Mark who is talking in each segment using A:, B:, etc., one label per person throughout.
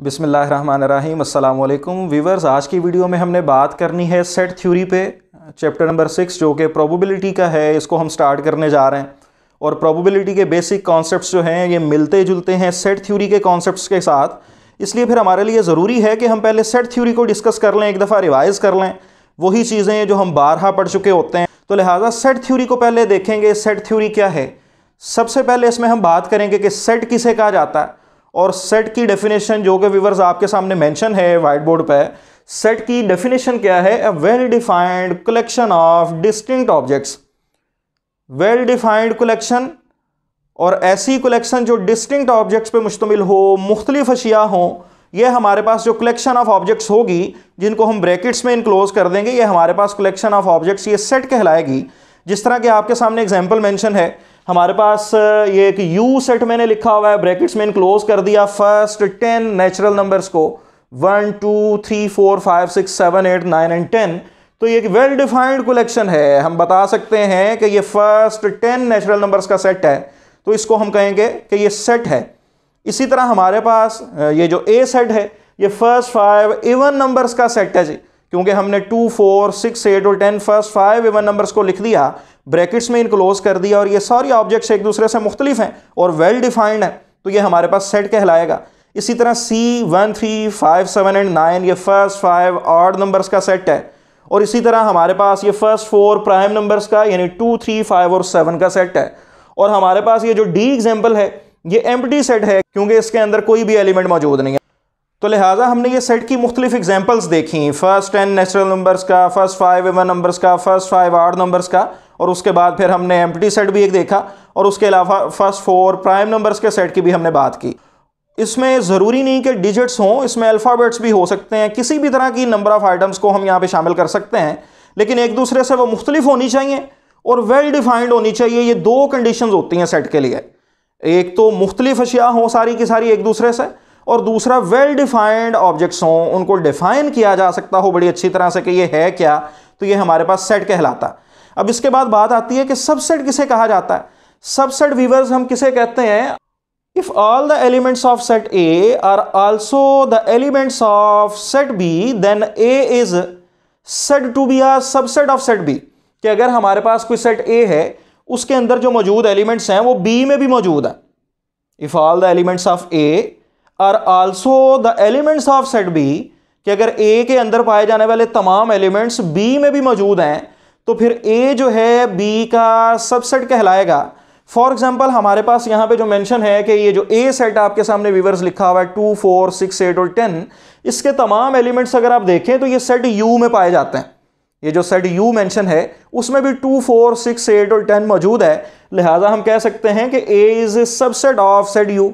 A: बिसमीम् अल्लाम वीवर्स आज की वीडियो में हमने बात करनी है सेट थ्योरी पे चैप्टर नंबर सिक्स जो कि प्रोबेबिलिटी का है इसको हम स्टार्ट करने जा रहे हैं और प्रोबेबिलिटी के बेसिक कॉन्सेप्ट्स जो हैं ये मिलते जुलते हैं सेट थ्योरी के कॉन्सेप्ट्स के साथ इसलिए फिर हमारे लिए ज़रूरी है कि हम पहले सेट थ्योरी को डिस्कस कर लें एक दफ़ा रिवाइज़ कर लें वही चीज़ें जो हम बारहा पढ़ चुके होते हैं तो लिहाजा सेट थ्योरी को पहले देखेंगे सेट थ्योरी क्या है सबसे पहले इसमें हम बात करेंगे कि सेट किसे कहा जाता है और सेट की डेफिनेशन जो कि व्यूवर्स आपके सामने मेंशन है वाइट बोर्ड पर सेट की डेफिनेशन क्या है well defined collection of distinct objects well defined collection और ऐसी कलेक्शन जो डिस्टिंक्ट ऑब्जेक्ट्स पे मुश्तमिल हो मुख्तलिफ अशिया हों ये हमारे पास जो कलेक्शन ऑफ ऑब्जेक्ट्स होगी जिनको हम ब्रैकेट्स में इनक्लोज कर देंगे ये हमारे पास कलेक्शन ऑफ ऑब्जेक्ट्स ये सेट कहलाएगी जिस तरह के आपके सामने एग्जाम्पल मैंशन है हमारे पास ये एक यू सेट मैंने लिखा हुआ है ब्रैकेट्स में क्लोज कर दिया फर्स्ट टेन नेचुरल नंबर्स को one two three four five six seven eight nine and ten तो ये एक वेल डिफाइंड कलेक्शन है हम बता सकते हैं कि ये फर्स्ट टेन नेचुरल नंबर्स का सेट है तो इसको हम कहेंगे कि ये सेट है इसी तरह हमारे पास ये जो ए सेट है ये फर्स्ट फाइव इवन नंबर्स का सेट है जी क्योंकि हमने टू फोर सिक्स एट और ten first five even numbers को लिख दिया ब्रैकेट्स में इनक्लोज कर दिया और ये सारी ऑब्जेक्ट्स एक दूसरे से मुख्तलिफ हैं और वेल डिफाइंड हैं तो ये हमारे पास सेट कहलाएगा इसी तरह C one three five seven and nine ये फर्स्ट फाइव आर्ड नंबर्स का सेट है और इसी तरह हमारे पास ये फर्स्ट फोर प्राइम नंबर्स का यानी टू थ्री फाइव और सेवन का सेट है और हमारे पास ये जो डी एग्जाम्पल है ये एम्प्टी सेट है क्योंकि इसके अंदर कोई भी एलिमेंट मौजूद नहीं है तो लिहाजा हमने ये सेट की मुख्तलिफ एग्जाम्पल्स देखी फ़र्स्ट टेन नेचुरल नंबर्स का फ़र्स्ट फाइव एवन नंबर्स का फ़र्स्ट फाइव आर्ड नंबर्स का और उसके बाद फिर हमने एम सेट भी एक देखा और उसके अलावा फ़र्स्ट फोर प्राइम नंबर्स के सेट की भी हमने बात की इसमें ज़रूरी नहीं कि डिजिट्स हों इसमें अल्फ़ाबेट्स भी हो सकते हैं किसी भी तरह की नंबर ऑफ़ आइटम्स को हम यहाँ पे शामिल कर सकते हैं लेकिन एक दूसरे से वो मुख्तलिफ होनी चाहिए और वेल डिफाइंड होनी चाहिए ये दो कंडीशन होती हैं सेट के लिए एक तो मुख्तलिफ अशिया हों सारी की सारी एक दूसरे से और दूसरा वेल डिफाइंड ऑब्जेक्ट्स हों उनको डिफाइन किया जा सकता हो बड़ी अच्छी तरह से कि ये है क्या तो ये हमारे पास सेट कहलाता अब इसके बाद बात आती है कि सबसेट किसे कहा जाता है सबसेट वीवर्स हम किसे कहते हैं if all the elements of set A are also the elements of set B then A is said to be are subset of set B कि अगर हमारे पास कोई सेट ए है उसके अंदर जो मौजूद एलिमेंट्स हैं वो बी में भी मौजूद है if all the elements of A are also the elements of set B कि अगर ए के अंदर पाए जाने वाले तमाम एलिमेंट्स बी में भी मौजूद हैं तो फिर ए जो है बी का सबसेट कहलाएगा फॉर एग्जाम्पल हमारे पास यहाँ पे जो मेंशन है कि ये जो ए सेट आपके सामने विवर्स लिखा हुआ है टू फोर सिक्स एट और टेन इसके तमाम एलिमेंट्स अगर आप देखें तो ये सेट यू में पाए जाते हैं ये जो सेट यू मेंशन है उसमें भी टू फोर सिक्स एट और टेन मौजूद है लिहाजा हम कह सकते हैं कि A is a subset of set U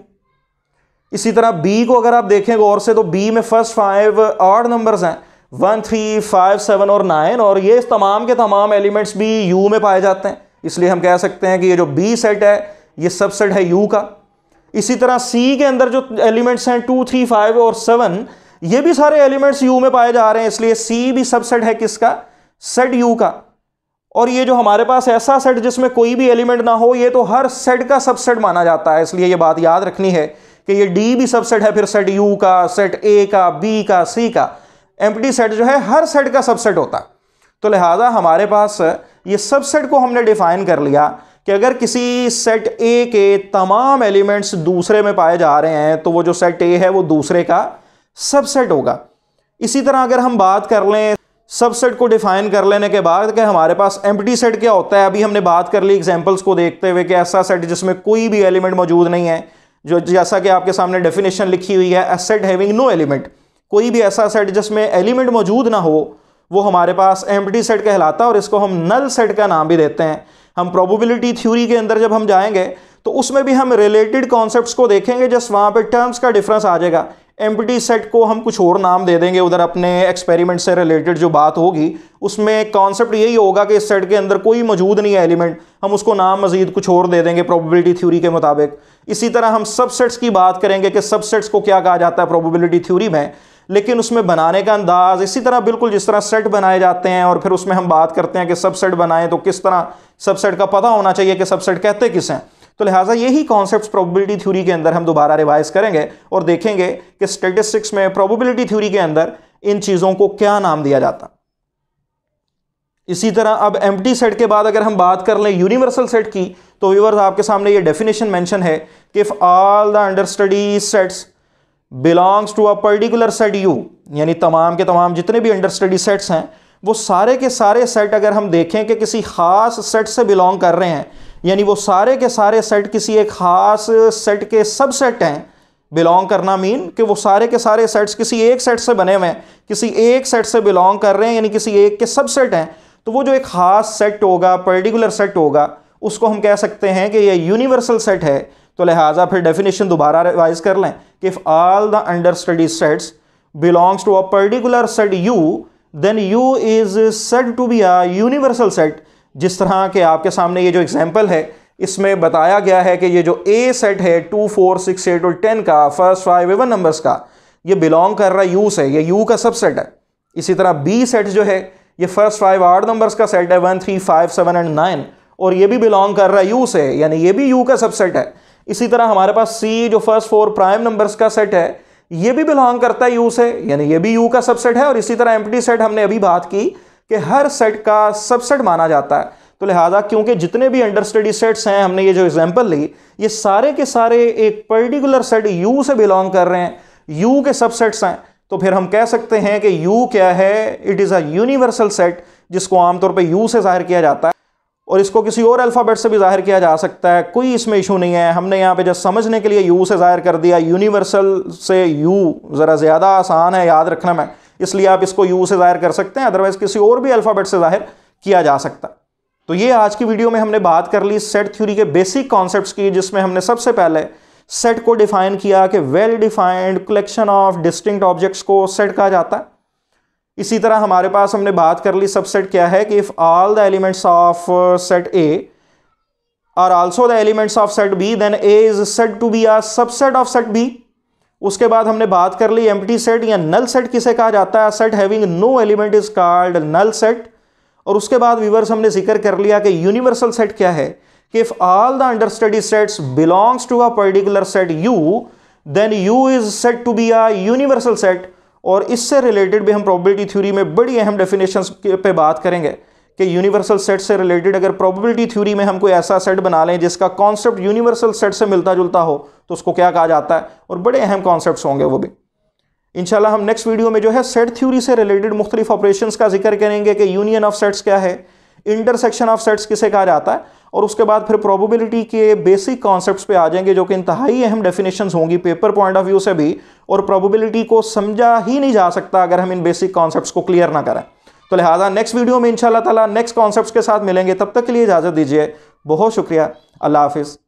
A: इसी तरह बी को अगर आप देखें गौर से तो बी में फर्स्ट फाइव आर्ड नंबर्स हैं वन थ्री फाइव सेवन और नाइन और ये तमाम के तमाम एलिमेंट्स भी यू में पाए जाते हैं इसलिए हम कह सकते हैं कि ये जो बी सेट है ये सबसेट है यू का इसी तरह सी के अंदर जो एलिमेंट्स हैं टू थ्री फाइव और सेवन ये भी सारे एलिमेंट्स यू में पाए जा रहे हैं इसलिए सी भी सबसेट है किसका सेट यू का और ये जो हमारे पास ऐसा सेट जिसमें कोई भी एलिमेंट ना हो ये तो हर सेट का सबसेट माना जाता है इसलिए ये बात याद रखनी है कि ये डी भी सबसेट है फिर सेट यू का सेट ए का बी का सी का एम्प्टी सेट जो है हर सेट का सबसेट होता तो लिहाजा हमारे पास ये सबसेट को हमने डिफाइन कर लिया कि अगर किसी सेट ए के तमाम एलिमेंट्स दूसरे में पाए जा रहे हैं तो वो जो सेट ए है वो दूसरे का सबसेट होगा इसी तरह अगर हम बात कर लें सबसेट को डिफाइन कर लेने के बाद कि हमारे पास एम्प्टी सेट क्या होता है अभी हमने बात कर ली एग्जांपल्स को देखते हुए कि ऐसा सेट जिसमें कोई भी एलिमेंट मौजूद नहीं है जो जैसा कि आपके सामने डेफिनेशन लिखी हुई है एसेट हैविंग नो एलिमेंट कोई भी ऐसा सेट जिसमें एलिमेंट मौजूद ना हो वो हमारे पास एम्प्टी सेट कहलाता है और इसको हम नल सेट का नाम भी देते हैं हम प्रोबेबिलिटी थ्योरी के अंदर जब हम जाएंगे तो उसमें भी हम रिलेटेड कॉन्सेप्ट्स को देखेंगे जस्ट वहाँ पे टर्म्स का डिफरेंस आ जाएगा एम्पटी सेट को हम कुछ और नाम दे देंगे उधर अपने एक्सपेरिमेंट से रिलेटेड जो बात होगी उसमें कॉन्सेप्ट यही होगा कि इस सेट के अंदर कोई मौजूद नहीं है एलिमेंट हम उसको नाम मजीद कुछ और दे देंगे प्रोबेबिलिटी थ्योरी के मुताबिक इसी तरह हम सबसेट्स की बात करेंगे कि सबसेट्स को क्या कहा जाता है प्रोबेबिलिटी थ्योरी में लेकिन उसमें बनाने का अंदाज इसी तरह बिल्कुल जिस तरह सेट बनाए जाते हैं और फिर उसमें हम बात करते हैं कि सबसेट बनाएं तो किस तरह सबसेट का पता होना चाहिए कि सबसेट कहते किस हैं तो लिहाजा यही कॉन्सेप्ट प्रोबेबिलिटी थ्योरी के अंदर हम दोबारा रिवाइज करेंगे और देखेंगे कि स्टेटिस्टिक्स में प्रोबेबिलिटी थ्योरी के अंदर इन चीज़ों को क्या नाम दिया जाता इसी तरह अब एम सेट के बाद अगर हम बात कर लें यूनिवर्सल सेट की तो व्यूवर्स आपके सामने ये डेफिनेशन मेंशन है कि if all the under study sets belongs to a particular set U यानी तमाम के तमाम जितने भी अंडरस्टडी सेट्स हैं वो सारे के सारे सेट अगर हम देखें कि किसी खास सेट से बिलोंग कर रहे हैं यानी वो सारे के सारे सेट किसी एक खास सेट के सबसेट हैं बिलोंग करना मीन कि वो सारे के सारे सेट्स किसी एक सेट से बने हुए हैं किसी एक सेट से बिलोंग कर रहे हैं यानी किसी एक के सबसेट हैं तो वो जो एक खास सेट होगा पर्टिकुलर सेट होगा उसको हम कह सकते हैं कि ये यूनिवर्सल सेट है तो लिहाजा फिर डेफिनेशन दोबारा रिवाइज कर लें कि if all the under study sets belongs to a particular set U then U is said to be a universal set जिस तरह के आपके सामने ये जो एग्जाम्पल है इसमें बताया गया है कि ये जो ए सेट है टू फोर सिक्स एट और टेन का फर्स्ट फाइव एवन नंबर्स का ये बिलोंग कर रहा है यू से ये यू का सबसेट है इसी तरह बी सेट जो है ये फर्स्ट फाइव आठ नंबर्स का सेट है one three five seven and nine और ये भी बिलोंग कर रहा है यू से यानी ये भी यू का सबसेट है इसी तरह हमारे पास सी जो फर्स्ट फोर प्राइम नंबर्स का सेट है ये भी बिलोंग करता है यू से यानी ये भी यू का सबसेट है और इसी तरह एम्प्टी सेट हमने अभी बात की कि हर सेट का सबसेट माना जाता है तो लिहाजा क्योंकि जितने भी अंडर स्टडी सेट्स हैं हमने ये जो एग्जाम्पल ली ये सारे के सारे एक पर्टिकुलर सेट यू से बिलोंग कर रहे हैं यू के सबसेट्स हैं तो फिर हम कह सकते हैं कि यू क्या है it is a universal set जिसको आमतौर पर यू से जाहिर किया जाता है और इसको किसी और अल्फ़ाबेट से भी जाहिर किया जा सकता है कोई इसमें इशू नहीं है हमने यहाँ पे जब समझने के लिए यू से जाहिर कर दिया यूनिवर्सल से यू ज़रा ज़्यादा आसान है याद रखना मैं इसलिए आप इसको यू से ज़ाहिर कर सकते हैं अदरवाइज किसी और भी अल्फ़ाबेट से ज़ाहिर किया जा सकता तो ये आज की वीडियो में हमने बात कर ली सेट थ्योरी के बेसिक कॉन्सेप्ट की जिसमें हमने सबसे पहले सेट को डिफाइन किया कि well defined collection of distinct objects को सेट कहा जाता है इसी तरह हमारे पास हमने बात कर ली सबसेट क्या है कि if all the elements of set A are also the elements of set B then A is said to be are subset of set B उसके बाद हमने बात कर ली एम्प्टी सेट या नल सेट किसे कहा जाता है set having no element is called null set और उसके बाद व्यूवर्स हमने जिक्र कर लिया कि यूनिवर्सल सेट क्या है कि if all the under study sets belongs to a particular set U then U is said to be a universal set और इससे रिलेटेड भी हम प्रॉबिलिटी थ्योरी में बड़ी अहम डेफिनेशन पे बात करेंगे कि यूनिवर्सल सेट से रिलेटेड अगर प्रोबेबिलिटी थ्योरी में हम कोई ऐसा सेट बना लें जिसका कॉन्सेप्ट यूनिवर्सल सेट से मिलता जुलता हो तो उसको क्या कहा जाता है और बड़े अहम कॉन्सेप्ट होंगे वो भी इंशाल्लाह हम नेक्स्ट वीडियो में जो है सेट थ्योरी से रिलेटेड मुख्तलिफ ऑपरेशन का जिक्र करेंगे कि यूनियन ऑफ सेट्स क्या है इंटरसेक्शन ऑफ सेट्स किसे कहा जाता है और उसके बाद फिर प्रोबेबिलिटी के बेसिक कॉन्सेप्ट्स पे आ जाएंगे जो कि इंतहाई अहम डेफिनेशंस होंगी पेपर पॉइंट ऑफ व्यू से भी और प्रोबेबिलिटी को समझा ही नहीं जा सकता अगर हम इन बेसिक कॉन्सेप्ट्स को क्लियर ना करें तो लिहाजा नेक्स्ट वीडियो में इन ताला नेक्स्ट कॉन्सेप्ट के साथ मिलेंगे तब तक के लिए इजाज़त दीजिए बहुत शुक्रिया अल्लाह हाफिज़